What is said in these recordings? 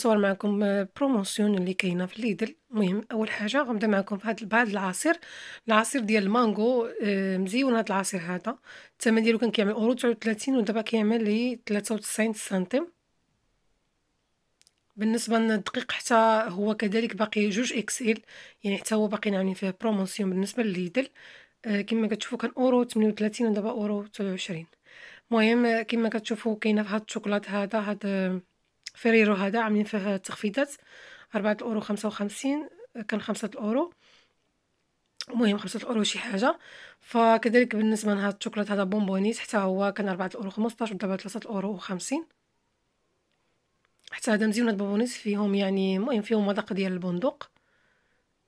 نصور معكم بروموسيون اللي كاينه في ليدل مهم اول حاجه غنبدا معكم هذا بهذا العصير العصير ديال المانجو آه، مزيون هاد العصير هذا الثمن ديالو كان كيعمل اورو 39 ودابا كيعمل لي 93 سنتيم بالنسبه للدقيق حتى هو كذلك باقي جوج اكس ال يعني حتى هو باقي عاملين فيه بروموسيون بالنسبه لليدل آه، كما كتشوفوا كان اورو 38 ودابا اورو 29 المهم آه، كما كتشوفوا كاينه في هاد الشوكولات هذا هاد فريرو هذا عاملين فيه تخفيضات أربعة الأورو خمسة وخمسين كان خمسة الأورو المهم خمسة الأورو شي حاجة فكذلك بالنسبة لهاد الشوكولات هذا بونبونيت حتى هو كان أربعة الأورو خمسطاش ودابا ثلاثة الأورو وخمسين حتى هذا مزيونات بونبونيت فيهم يعني المهم فيهم مذاق ديال البندق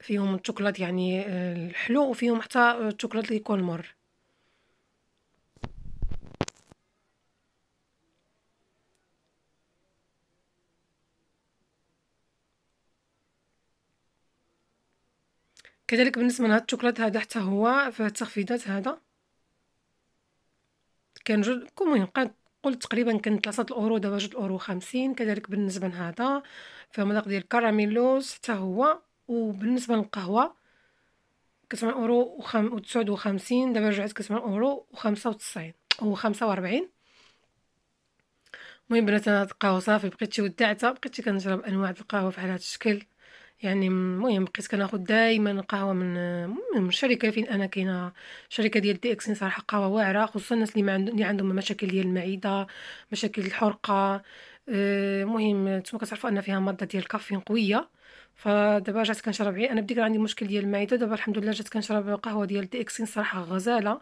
فيهم الشوكولات يعني آه، الحلو وفيهم حتى الشوكولات اللي يكون مر كذلك بالنسبه لهاد الشوكولات هذا حتى هو فيه التخفيضات هذا كان جوج المهم قلت تقريبا كان 3 الاورو دابا جوج اورو 50 كذلك بالنسبه لهذا فيه مذاق ديال كراميلوز حتى هو وبالنسبه للقهوه كتسمع اورو وخم... وتسعود وخمسين دابا رجعت كتسمع اورو وخمسة وتسعين او خمسة واربعين المهم بنات انا هاد القهوه صافي بقيت شي ودعتها بقيت كنجرب انواع القهوه بحال هاد الشكل يعني المهم بقيت كناخذ دائما قهوه من من شركه فين انا كاينه شركه ديال دي اكسين صراحه قهوه واعره خصوصا الناس اللي ما عندهم اللي عندهم مشاكل ديال المعده مشاكل الحرقه المهم آه، نتوما كتعرفوا ان فيها ماده ديال الكافيين قويه فدابا جات كنشرب انا بديك عندي مشكل ديال المعده دابا الحمد لله جات كنشرب قهوه ديال دي اكسين صراحه غزاله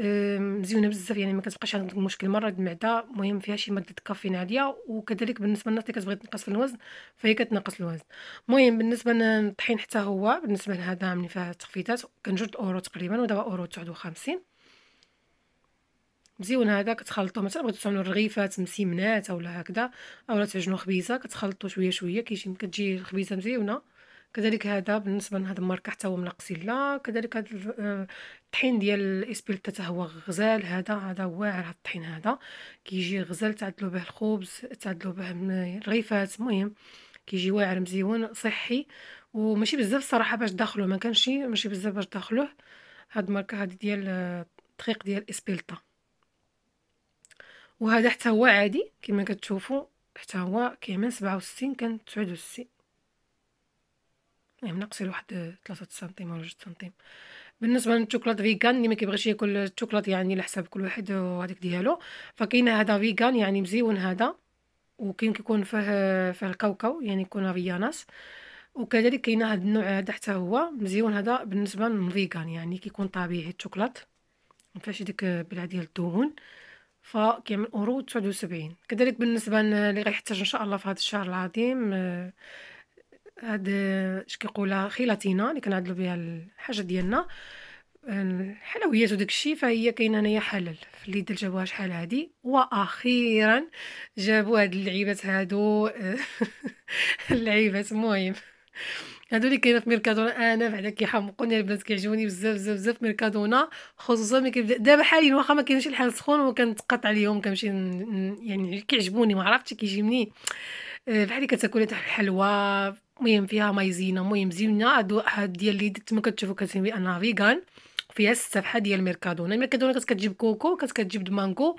مزيونه بزاف يعني ما كتبقاش عندك مشكل مره المعده المهم فيها شي ماده كافيين عاليه وكذلك بالنسبه للناس اللي كتبغي تنقص في الوزن فهي كتنقص الوزن المهم بالنسبه للطحين حتى هو بالنسبه لهذا من فيها تخفيضات كان جوج اورو تقريبا ودابا اورو 59 مزيون هذا كتخلطوه مثلا بغيتو تعملوا رغيفات مسيمنات اولا هكذا اولا تعجنوا خبيزه كتخلطوا شويه شويه كيجي كتجي الخبيزه مزيونه كذلك هذا بالنسبه لهاد الماركه حتى هو من لا كذلك هاد آه، الطحين ديال الاسبيل حتى هو غزال هذا هذا واعر هاد الطحين هذا كيجي غزال تعدلو به الخبز تعدلو به الريفات المهم كيجي واعر مزيون صحي وماشي بزاف الصراحه باش داخلو ما كانش ماشي بزاف باش داخلوه هاد الماركه هادي ديال آه، الدقيق ديال اسبيلتا وهذا حتى هو عادي كما كتشوفوا حتى هو كيعمل 67 كان 69 يعني نقصي واحد ثلاثة سنتيم ولا جوج سنتيم بالنسبه للشوكولات فيغان اللي ما كيبغيش ياكل الشوكولات يعني على حساب كل واحد وهذاك ديالو فكاين هذا فيغان يعني مزيون هذا وكاين كيكون فيه فيه الكاوكاو يعني يكون رياناس وكذلك كاين هذا النوع هذا حتى هو مزيون هذا بالنسبه للفيغان يعني كيكون طبيعي الشوكولات ما فيهش ديك بلعه ديال الدهون فكيعمل اورو 79 كذلك بالنسبه اللي غيحتاج ان شاء الله في هذا الشهر العظيم هاد اش كيقولها خيلاتينا اللي كنعدلو بها الحاجه ديالنا الحلويات وداك الشيء فهي كاينه هنايا حلال في اللي جابوها شحال هادي واخيرا جابوا هاد اللعيبات هادو اللعيبات المهم هادو اللي كاينه في ميركادونا انا بعدا كيحمقوني البنات كيعجبوني بزاف بزاف بزاف ميركادونا خصوصا ملي كيبدا دابا حاليا واخا ما كاينش الحال سخون وكنتقطع عليهم كنمشي يعني كيعجبوني ما عرفتش كيجي مني أه، بحال اللي كتاكل حتى الحلوى المهم فيها مايزينا المهم زينه هادو هاد ديال اللي تما كتشوفو كتسمي انا فيغان فيها الصفحه ديال ميركادونا ميركادونا كانت كتجيب كوكو كانت كتجيب مانكو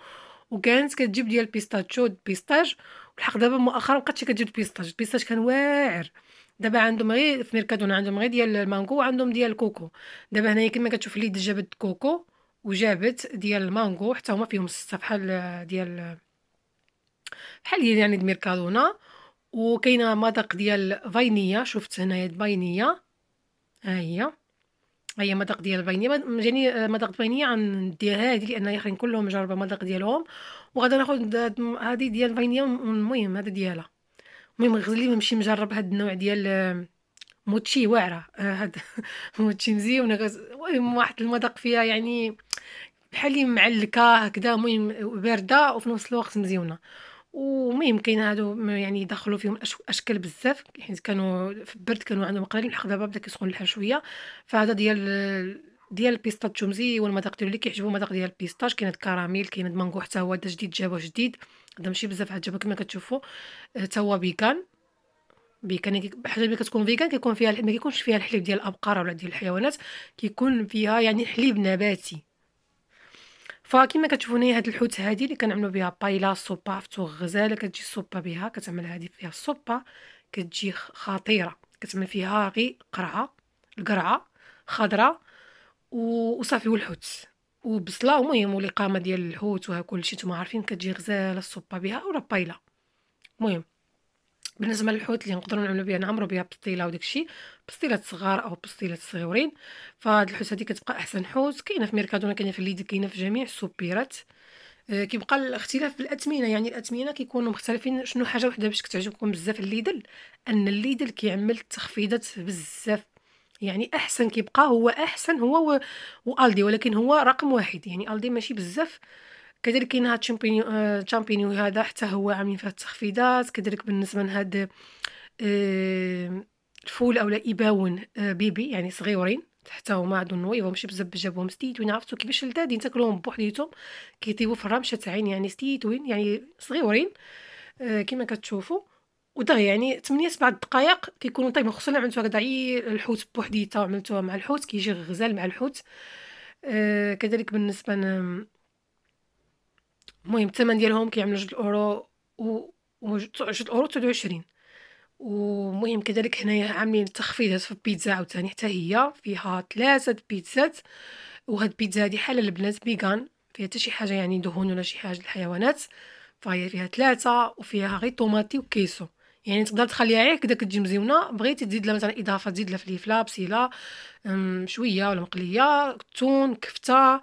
وكانت كتجيب ديال بيستاتشو بيستاج والحق دابا مؤخرا مبقاتش كتجيب بيستاج البيستاج كان واعر دابا عندهم غير في ميركادونا عندهم غير ديال المانكو وعندهم ديال الكوكو دابا هنايا كما كتشوف اللي جابت كوكو وجابت ديال المانكو حتى هما فيهم الصفحه ديال بحال يعني ديال ميركادونا وكاينه مذاق ديال فاينيه شفت هنايا فاينيه ها هي ها هي مذاق ديال الفاينيه جاني يعني، آه، مذاق فاينيه غندير هادي لان الاخرين كلهم مجربه مذاق ديالهم وغادا ناخذ هادي ديال فاينيه المهم هذا ديالها المهم غزلي نمشي نجرب هاد النوع ديال آه، موتشي واعره آه، هاد موتشي مزيون المهم واحد المذاق فيها يعني بحال معلكه هكذا المهم بارده وفي نفس الوقت مزيونه ومهم كاين هادو يعني دخلوا فيهم اشكال بزاف حيت كانوا في البرد كانوا عندهم قليل الحق دابا بدا كيسخن الحال شويه فهذا ديال ديال البيسطاج تومزي هو المذاق ديالو اللي كيعجبو المذاق ديال البيسطاج كاين هاد الكراميل كاين هاد المانغو حتى هو هذا جديد جابوه جديد هذا ماشي بزاف عجبه كما كتشوفوا أه، حتى هو بيكان بيكان يعني حاجه ملي كتكون فيغان كيكون فيها ما كيكونش فيها الحليب ديال الابقار ولا ديال الحيوانات كيكون فيها يعني حليب نباتي فكما كتشوفوني هاد الحوت هادي اللي كنعملو بها بايلا صوبا عرفتو غزاله كتجي صوبا بها كتعمل هادي فيها الصوبا كتجي خطيره كتعمل فيها غي قرعه القرعه خضراء وصافي والحوت وبصله المهم والاقامه ديال الحوت وها كلشي نتوما عارفين كتجي غزاله الصوبا بها ولا بايلا المهم بالنسبه للحوت اللي نقدروا نعملو بها نعمرو بها بسطيله وداك الشيء بسطيلات صغار او بسطيلات صغيورين فهاد الحوت هادي كتبقى احسن حوت كاينه في ميركادونا كاينه في ليدي كاينه في جميع السوبيرات آه، كيبقى الاختلاف في الاثمنه يعني الاثمنه كيكونوا مختلفين شنو حاجه وحده باش كتعجبكم بزاف الليدل ان الليدل كيعمل تخفيضات بزاف يعني احسن كيبقى هو احسن هو والدي ولكن هو رقم واحد يعني الدي ماشي بزاف كذلك كاين هاد الشامبينيو آه، هذا حتى هو عاملين فيه التخفيضات كذلك بالنسبه لهاد آه، الفول اولا اباون آه، بيبي يعني صغيورين حتى هما عندهم نويفهم شي بزاف جابوهم ستيتوين عرفتو كيفاش لذاذين تاكلوهم بوحديتهم كيطيبو في الرمشه عين يعني ستيتوين يعني صغيورين آه كيما كتشوفو ودغيا يعني 8 7 دقائق كيكونوا طيبين خصوصا عملتو هكذا عي الحوت بوحديته عملتوها مع الحوت كيجي غزال مع الحوت آه كذلك بالنسبه المهم الثمن ديالهم كيعملوا جوج الاورو و جوج الاورو تسعود وعشرين ومهم كذلك هنايا عاملين تخفيضات في البيتزا عاوتاني حتى هي فيها ثلاثه بيتزات وهاد البيتزا هادي حلال البنات بيغان فيها حتى شي حاجه يعني دهون ولا شي حاجه الحيوانات فهي فيها ثلاثه وفيها غير طوماطي وكيسو يعني تقدر تخليها غير كدا كتجي مزيونه بغيتي تزيد لها مثلا اضافه تزيد لها فليفله بسيله شويه ولا مقليه تون كفته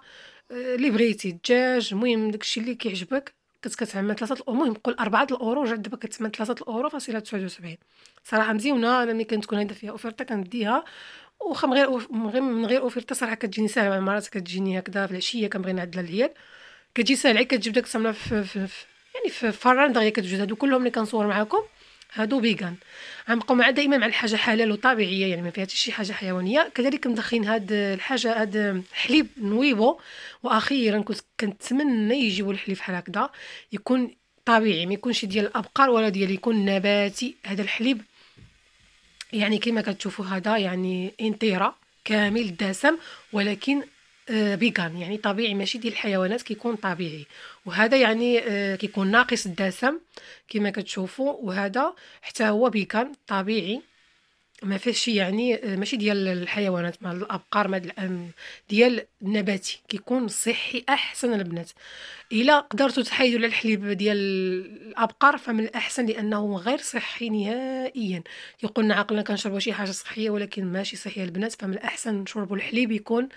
آه، اللي بغيتي الدجاج المهم داكشي اللي كيعجبك كتكتعمل كتعمل 3 الاورو المهم قول د الاورو رجع دابا كتعمل ثلاثه الاورو فاصله 79 صراحه مزيونه انا ملي كنتكون هادا فيها اوفرتا كنديها واخا من غير من غير اوفرتا صراحه كتجيني ساهله مرات كتجيني هكذا في العشيه كنبغي نعدل العيال كتجي ساهله كتجيب داك السمنه في, في, في يعني في فران دغيا كتوجد هادو كلهم اللي كنصور معاكم هادو فيغان غنبقاو مع دائما مع الحاجه حلال وطبيعيه يعني ما فيهاش شي حاجه حيوانيه كذلك مدخلين هاد الحاجه هاد حليب نويبو واخيرا كنت كنتمنى يجيو الحليب بحال هكذا يكون طبيعي ما يكونش ديال الابقار ولا ديال يكون نباتي هذا الحليب يعني كما كتشوفوا هذا يعني انتيرا كامل دسم ولكن بيغان آه، يعني طبيعي ماشي ديال الحيوانات كيكون طبيعي وهذا يعني آه، كيكون ناقص الدسم كما كتشوفوا وهذا حتى هو بيغان طبيعي ما فيهش يعني آه، ماشي ديال الحيوانات مع الابقار مع ديال النباتي كيكون صحي احسن البنات الا قدرتوا تحيدوا على الحليب ديال الابقار فمن الاحسن لانه غير صحي نهائيا يقولنا عقلنا كنشربوا شي حاجه صحيه ولكن ماشي صحيه البنات فمن الاحسن نشربوا الحليب يكون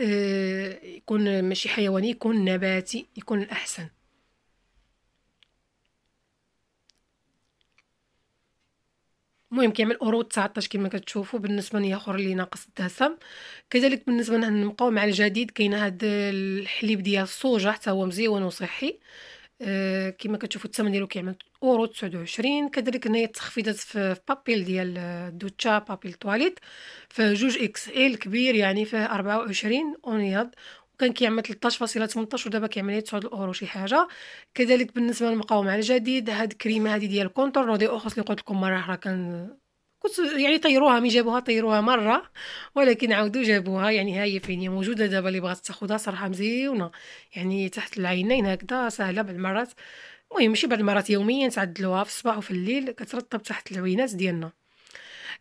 آه، يكون ماشي حيواني يكون نباتي يكون الأحسن المهم كيعمل قروض 19 كما كتشوفوا بالنسبه ليا اخر اللي ناقص الدسم كذلك بالنسبه لنا نبقاو مع الجديد كاين هذا الحليب ديال الصوجه حتى هو مزيون وصحي آه، كما كتشوفوا الثمن ديالو كيعمل اورو 29 كذلك هنايا التخفيضات في بابيل ديال الدوتشا بابيل تواليت في جوج اكس ال كبير يعني فيه 24 اونياد وكان كيعمل 13.18 ودابا كيعمل 9 اورو شي حاجه كذلك بالنسبه للمقاومه على جديد هاد الكريمه هادي ديال كونتور نودي اوخص اللي قلت لكم مره راه كان قلت يعني طيروها مي جابوها طيروها مره ولكن عاودوا جابوها يعني هاي فين هي موجوده دابا اللي بغات تاخذها صراحه مزيونه يعني تحت العينين هكذا سهله بعض المرات المهم ماشي بعض المرات يوميا تعدلوها في الصباح وفي الليل كترطب تحت العينات ديالنا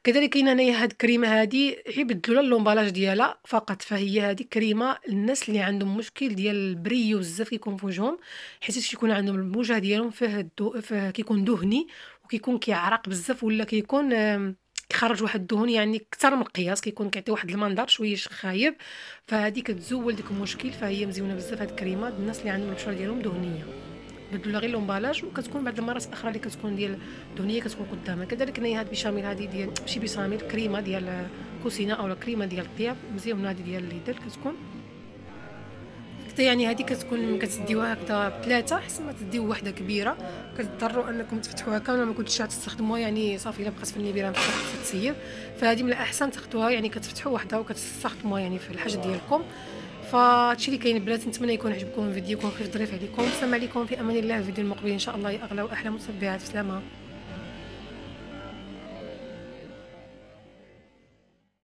كذلك كاين انايا هاد الكريمه هادي يبدلوا لها اللومبالاج ديالها فقط فهي هادي كريمه الناس اللي عندهم مشكل ديال البريو بزاف كيكون في وجههم حيت كيكون عندهم الوجه ديالهم فيه الدو فيه كيكون دهني كيكون كيعرق بزاف ولا كيكون كيخرج واحد الدهون يعني كثر من القياس كيكون كيعطي واحد المنظر شويه خايب فهذه كتزول ديك المشكل فهي مزيونه بزاف هاد الكريمه الناس اللي عندهم البشره ديالهم دهنيه بدلوا غير لومبالاج وكتكون بعض المرات اخرى اللي كتكون ديال دهنيه كتكون قدامها كذلك هنايا هاد بيشاميل هادي ديال ماشي بيشاميل كريمه ديال آه، كوسينه او كريمه ديال الطياب مزيونه هادي ديال ليدل كتكون حتى يعني هذه كتكون كتديوها هكذا بثلاثه احسن ما تديو وحده كبيره كتضروا انكم تفتحوها كامله ما كنتش تستخدموها يعني صافي الا بقات في النبيره مفتوحه تتسيب فهذه من الاحسن تاخذوها يعني كتفتحوا وحده وكتستخدموها يعني في الحاجه ديالكم فهادشي اللي كاين البنات نتمنى يكون عجبكم الفيديو يكون خفيف ظريف عليكم السلام عليكم في امان الله الفيديو المقبل ان شاء الله يا اغلى واحلى متابعات سلامه